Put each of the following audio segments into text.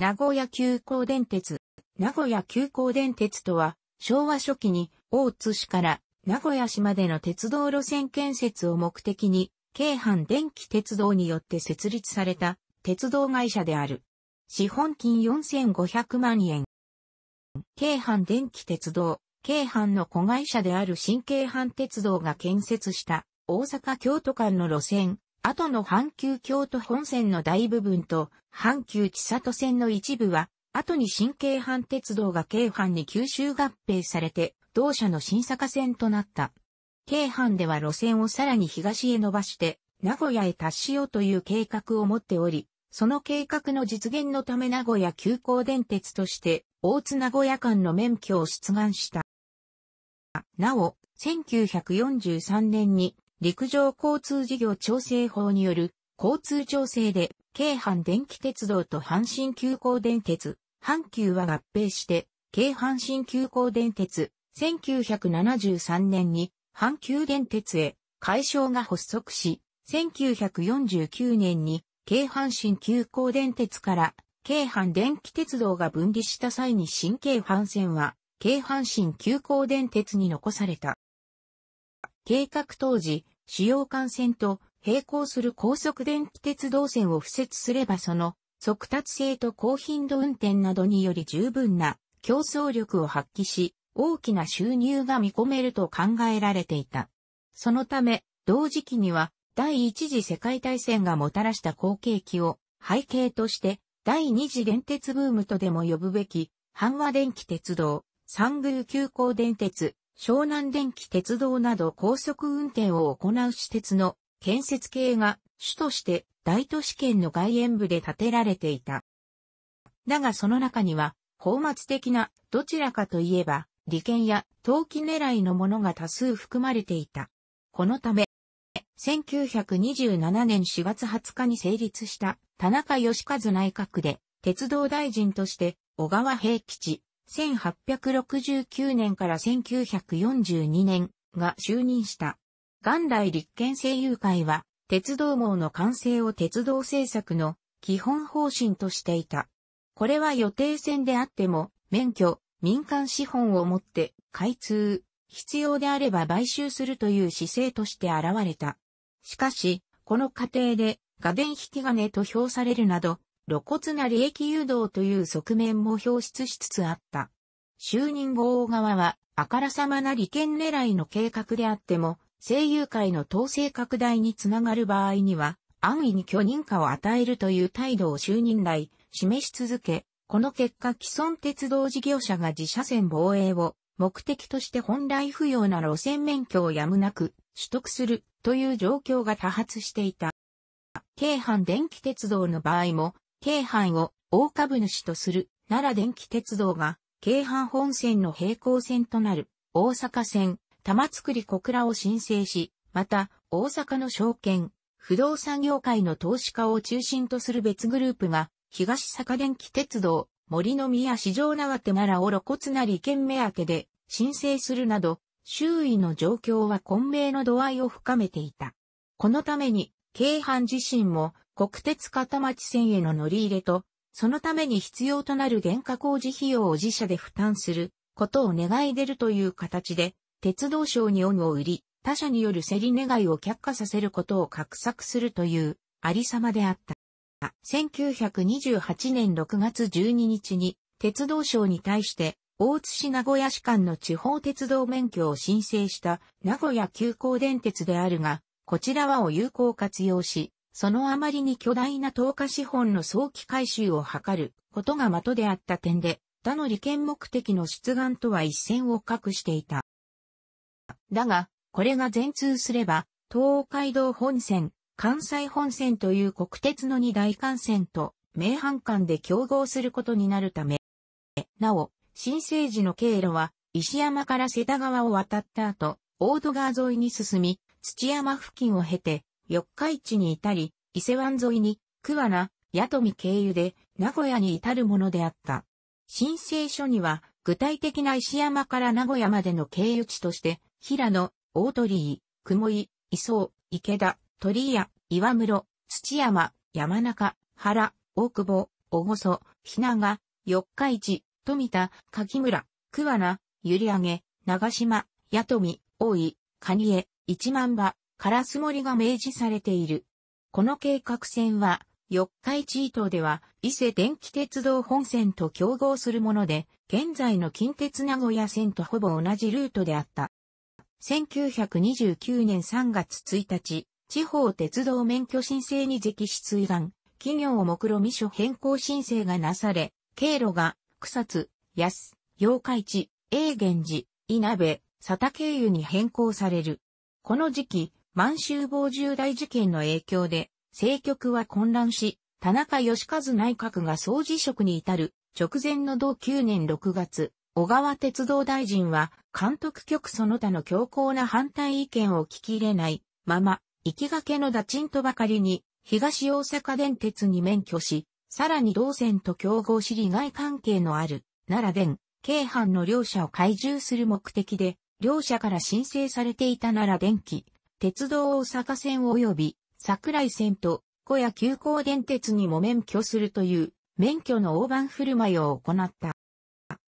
名古屋急行電鉄。名古屋急行電鉄とは、昭和初期に大津市から名古屋市までの鉄道路線建設を目的に、京阪電気鉄道によって設立された鉄道会社である。資本金4500万円。京阪電気鉄道、京阪の子会社である新京阪鉄道が建設した大阪京都間の路線、後の阪急京都本線の大部分と阪急千里線の一部は、後に新京阪鉄道が京阪に吸収合併されて、同社の新坂線となった。京阪では路線をさらに東へ伸ばして、名古屋へ達しようという計画を持っており、その計画の実現のため名古屋急行電鉄として、大津名古屋間の免許を出願した。なお、1943年に陸上交通事業調整法による交通調整で、京阪電気鉄道と阪神急行電鉄、阪急は合併して、京阪神急行電鉄、1973年に阪急電鉄へ解消が発足し、1949年に京阪神急行電鉄から京阪電気鉄道が分離した際に新京阪線は京阪神急行電鉄に残された。計画当時、主要幹線と並行する高速電気鉄道線を敷設すればその速達性と高頻度運転などにより十分な競争力を発揮し、大きな収入が見込めると考えられていた。そのため、同時期には第一次世界大戦がもたらした後継機を背景として第二次電鉄ブームとでも呼ぶべき、阪和電気鉄道、三宮急行電鉄、湘南電気鉄道など高速運転を行う私鉄の建設系が主として大都市圏の外縁部で建てられていた。だがその中には、泡沫的などちらかといえば、利権や投機狙いのものが多数含まれていた。このため、1927年4月20日に成立した田中義和内閣で鉄道大臣として小川平吉、1869年から1942年が就任した。元来立憲政友会は、鉄道網の完成を鉄道政策の基本方針としていた。これは予定線であっても、免許、民間資本をもって開通、必要であれば買収するという姿勢として現れた。しかし、この過程で、画電引き金と評されるなど、露骨な利益誘導という側面も表出しつつあった。就任後大側は、あからさまな利権狙いの計画であっても、声優界の統制拡大につながる場合には、安易に許認可を与えるという態度を就任来、示し続け、この結果既存鉄道事業者が自社線防衛を目的として本来不要な路線免許をやむなく取得するという状況が多発していた。京阪電気鉄道の場合も京阪を大株主とする奈良電気鉄道が、京阪本線の平行線となる大阪線、玉造小倉を申請し、また、大阪の証券、不動産業界の投資家を中心とする別グループが、東坂電気鉄道、森の宮市場縄手奈良を露骨なり県目当てで申請するなど、周囲の状況は混迷の度合いを深めていた。このために、京阪自身も国鉄片町線への乗り入れと、そのために必要となる原価工事費用を自社で負担することを願い出るという形で、鉄道省に恩を売り、他社による競り願いを却下させることを画策するというありさまであった。1928年6月12日に鉄道省に対して大津市名古屋市間の地方鉄道免許を申請した名古屋急行電鉄であるが、こちらはを有効活用し、そのあまりに巨大な投下資本の早期回収を図ることが的であった点で、他の利権目的の出願とは一線を画していた。だが、これが全通すれば、東海道本線、関西本線という国鉄の二大幹線と、名阪間で競合することになるため、なお、新生時の経路は、石山から瀬田川を渡った後、大戸川沿いに進み、土山付近を経て、四日市に至り、伊勢湾沿いに、桑名、八富経由で、名古屋に至るものであった。申請書には、具体的な石山から名古屋までの経由地として、平野、大鳥居、雲井、伊相、池田、鳥居屋、岩室、土山、山中、原、大久保、小細、そ、ひなが、四日市、富田、柿村、桑名、閖上、長島、八富、大井、蟹江、一万場、カラス森が明示されている。この計画線は、四日市伊東では、伊勢電気鉄道本線と競合するもので、現在の近鉄名古屋線とほぼ同じルートであった。1929年3月1日、地方鉄道免許申請に直出願、企業を目論見書変更申請がなされ、経路が、草津、安、八日市、永源寺、稲部、佐田経由に変更される。この時期、満州防重大事件の影響で、政局は混乱し、田中義和内閣が総辞職に至る直前の同9年6月、小川鉄道大臣は監督局その他の強硬な反対意見を聞き入れないまま、行きがけの打賃とばかりに東大阪電鉄に免許し、さらに同線と競合し利害関係のある奈良電、京阪の両者を懐柔する目的で、両者から申請されていた奈良電機、鉄道大阪線及び桜井線と小屋急行電鉄にも免許するという免許の大盤振る舞いを行った。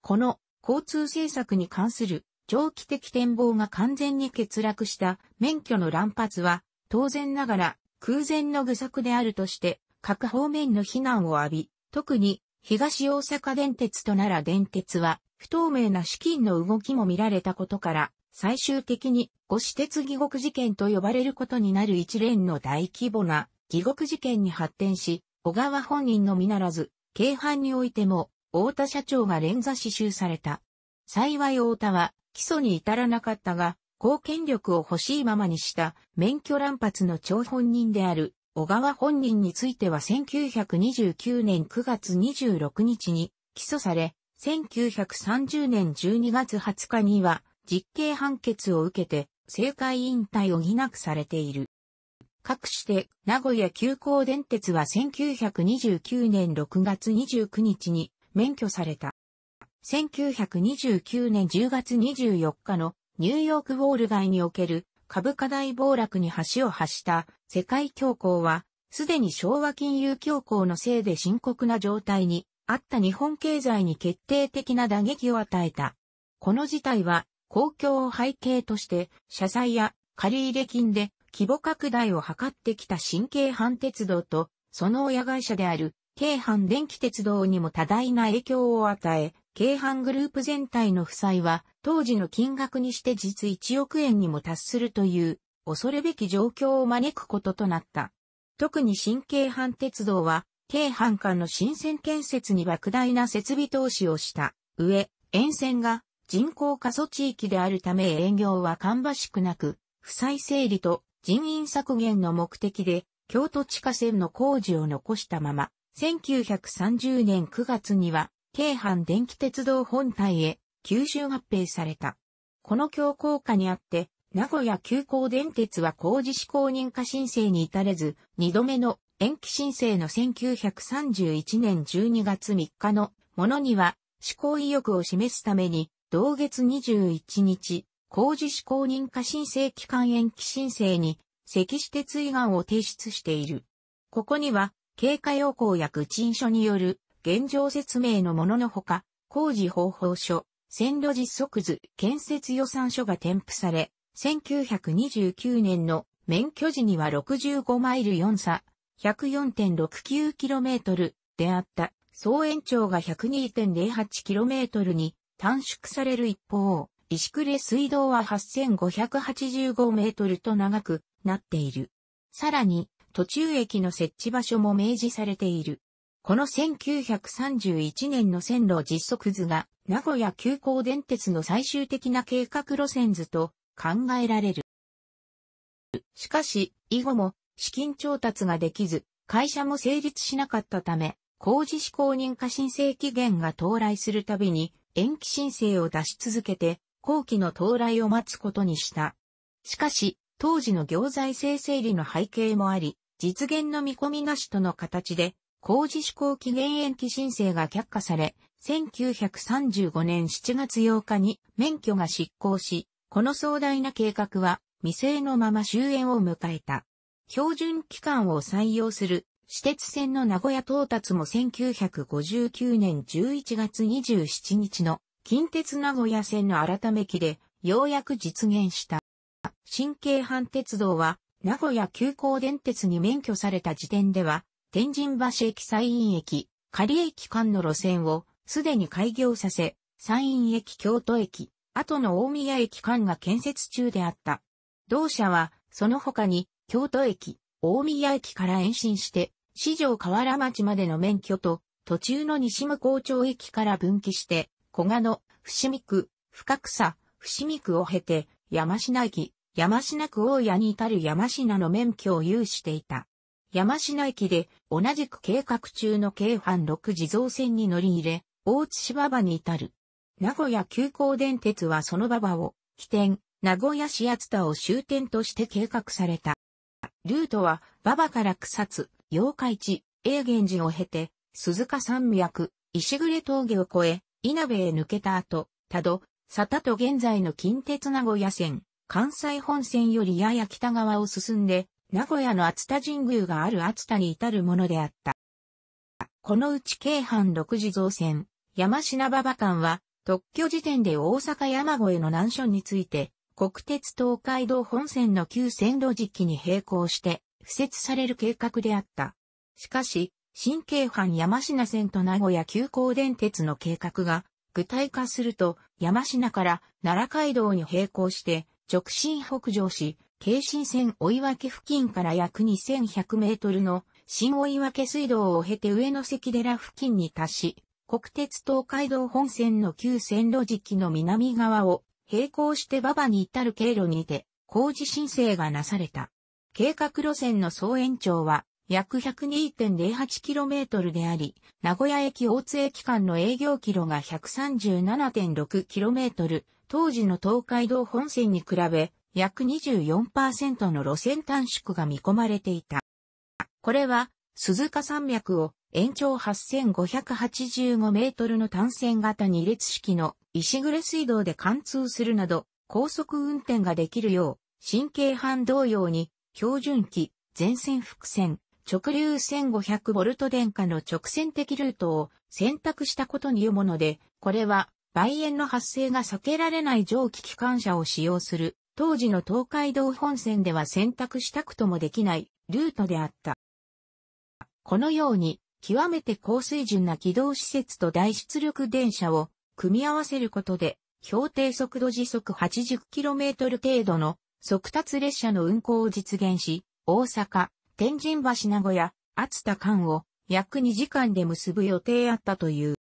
この交通政策に関する長期的展望が完全に欠落した免許の乱発は当然ながら空前の愚策であるとして各方面の非難を浴び、特に東大阪電鉄と奈良電鉄は不透明な資金の動きも見られたことから最終的に五私鉄義獄事件と呼ばれることになる一連の大規模な義獄事件に発展し、小川本人のみならず、警犯においても、太田社長が連座刺繍された。幸い太田は、起訴に至らなかったが、公権力を欲しいままにした免許乱発の張本人である小川本人については1929年9月26日に起訴され、1930年12月20日には実刑判決を受けて、政界引退を疑なくされている。かくして、名古屋急行電鉄は1929年6月29日に免許された。1929年10月24日のニューヨークウォール街における株価大暴落に橋を発した世界恐慌は、すでに昭和金融恐慌のせいで深刻な状態にあった日本経済に決定的な打撃を与えた。この事態は公共を背景として、社債や借入金で規模拡大を図ってきた新京阪鉄道と、その親会社である、京阪電気鉄道にも多大な影響を与え、京阪グループ全体の負債は、当時の金額にして実1億円にも達するという、恐るべき状況を招くこととなった。特に新京阪鉄道は、京阪間の新線建設に莫大な設備投資をした上、沿線が人口過疎地域であるため営業は芳しくなく、負債整理と人員削減の目的で、京都地下線の工事を残したまま、1930年9月には、京阪電気鉄道本体へ吸収合併された。この強硬化にあって、名古屋急行電鉄は工事施行認可申請に至れず、2度目の延期申請の1931年12月3日のものには、施行意欲を示すために、同月21日、工事施行認可申請期間延期申請に、石指鉄胃がを提出している。ここには、経過要項や愚陳書による、現状説明のもののほか、工事方法書、線路実測図、建設予算書が添付され、1929年の免許時には65マイル4差、104.69km であった、総延長が 102.08km に短縮される一方、石暮水道は8585メートルと長くなっている。さらに、途中駅の設置場所も明示されている。この1931年の線路実測図が、名古屋急行電鉄の最終的な計画路線図と考えられる。しかし、以後も資金調達ができず、会社も成立しなかったため、工事施行認可申請期限が到来するたびに、延期申請を出し続けて、後期の到来を待つことにした。しかし、当時の行財政整理の背景もあり、実現の見込みなしとの形で、工事施行期限延期申請が却下され、1935年7月8日に免許が執行し、この壮大な計画は未成のまま終焉を迎えた。標準期間を採用する私鉄線の名古屋到達も1959年11月27日の近鉄名古屋線の改め期でようやく実現した。新京阪鉄道は名古屋急行電鉄に免許された時点では天神橋駅西院駅、仮駅間の路線をすでに開業させ、山陰駅京都駅、後の大宮駅間が建設中であった。同社は、その他に、京都駅、大宮駅から延伸して、四条河原町までの免許と、途中の西向校長駅から分岐して、小賀野、伏見区、深草、伏見区を経て、山科駅、山科区大谷に至る山科の免許を有していた。山科駅で同じく計画中の京阪6地蔵線に乗り入れ、大津芝場に至る。名古屋急行電鉄はその馬場を、起点、名古屋市厚田を終点として計画された。ルートは、馬場から草津、八日市、永源寺を経て、鈴鹿山脈、石暮峠を越え、稲部へ抜けた後、多度、佐田と現在の近鉄名古屋線、関西本線よりやや北側を進んで、名古屋の熱田神宮がある熱田に至るものであった。このうち京阪六地造線、山品馬場間は、特許時点で大阪山越えの難所について、国鉄東海道本線の旧線路時期に並行して、敷設される計画であった。しかし、新京阪山科線と名古屋急行電鉄の計画が具体化すると山科から奈良街道に並行して直進北上し、京新線追分付近から約2100メートルの新追分水道を経て上野関寺付近に達し、国鉄東海道本線の旧線路時期の南側を並行して馬場に至る経路にて工事申請がなされた。計画路線の総延長は約 102.08km であり、名古屋駅大津駅間の営業キロが 137.6km、当時の東海道本線に比べ約24%の路線短縮が見込まれていた。これは鈴鹿山脈を延長8585メートルの単線型2列式の石暮水道で貫通するなど高速運転ができるよう神経反動用に標準機、全線複線、直流 1500V 電化の直線的ルートを選択したことによるもので、これは、梅炎の発生が避けられない蒸気機関車を使用する、当時の東海道本線では選択したくともできないルートであった。このように、極めて高水準な軌道施設と大出力電車を組み合わせることで、標定速度時速 80km 程度の速達列車の運行を実現し、大阪、天神橋名古屋、厚田間を約2時間で結ぶ予定あったという。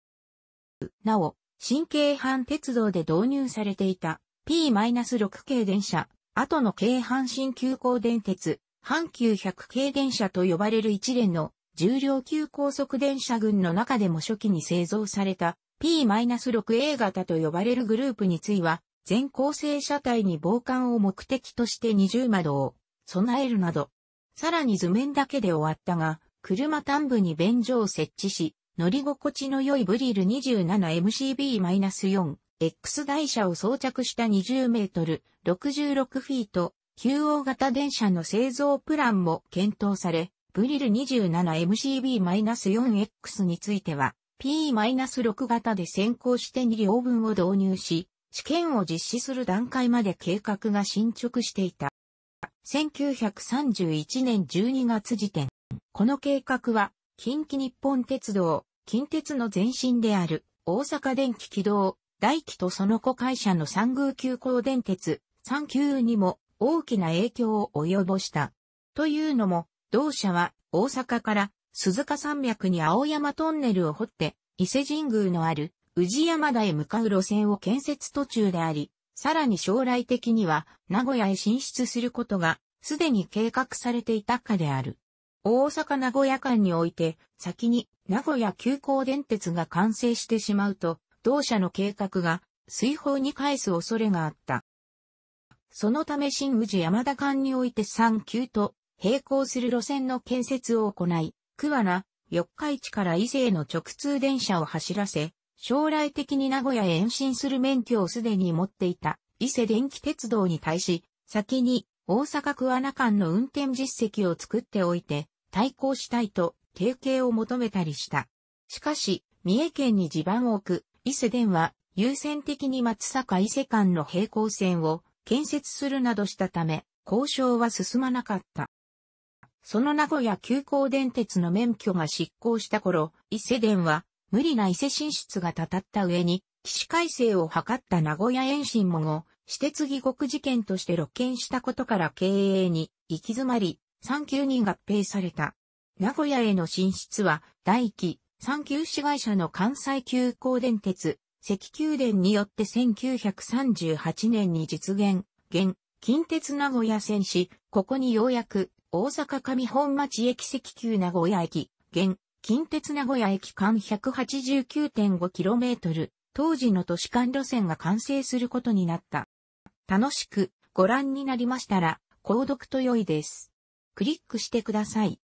なお、新京阪鉄道で導入されていた P-6 系電車、後の京阪新急行電鉄、阪急100系電車と呼ばれる一連の重量級高速電車群の中でも初期に製造された P-6A 型と呼ばれるグループについは全構成車体に防寒を目的として二重窓を備えるなど、さらに図面だけで終わったが、車端部に便所を設置し、乗り心地の良いブリル 27MCB-4X 台車を装着した20メートル66フィート、9。大型電車の製造プランも検討され、ブリル 27MCB-4X については、P-6 型で先行して2両分を導入し、試験を実施する段階まで計画が進捗していた。1931年12月時点、この計画は、近畿日本鉄道、近鉄の前身である、大阪電気軌道、大気とその子会社の三宮急行電鉄、三級にも大きな影響を及ぼした。というのも、同社は大阪から鈴鹿山脈に青山トンネルを掘って、伊勢神宮のある宇治山田へ向かう路線を建設途中であり、さらに将来的には名古屋へ進出することがすでに計画されていたかである。大阪名古屋間において先に名古屋急行電鉄が完成してしまうと、同社の計画が水泡に返す恐れがあった。そのため新宇治山田間において3級と並行する路線の建設を行い、桑名、四日市から伊勢への直通電車を走らせ、将来的に名古屋へ延伸する免許をすでに持っていた伊勢電気鉄道に対し、先に大阪桑名間の運転実績を作っておいて、対抗したいと提携を求めたりした。しかし、三重県に地盤を置く伊勢電は優先的に松阪伊勢間の平行線を建設するなどしたため、交渉は進まなかった。その名古屋急行電鉄の免許が失効した頃、伊勢電は無理な伊勢進出がたたった上に、起死改正を図った名古屋延伸も後、私鉄義国事件として露見したことから経営に行き詰まり、産休に合併された。名古屋への進出は、第期、産休市会社の関西急行電鉄、石宮電によって1938年に実現、現、近鉄名古屋線し、ここにようやく、大阪上本町駅石宮名古屋駅、現、近鉄名古屋駅間 189.5km、当時の都市間路線が完成することになった。楽しくご覧になりましたら、購読と良いです。クリックしてください。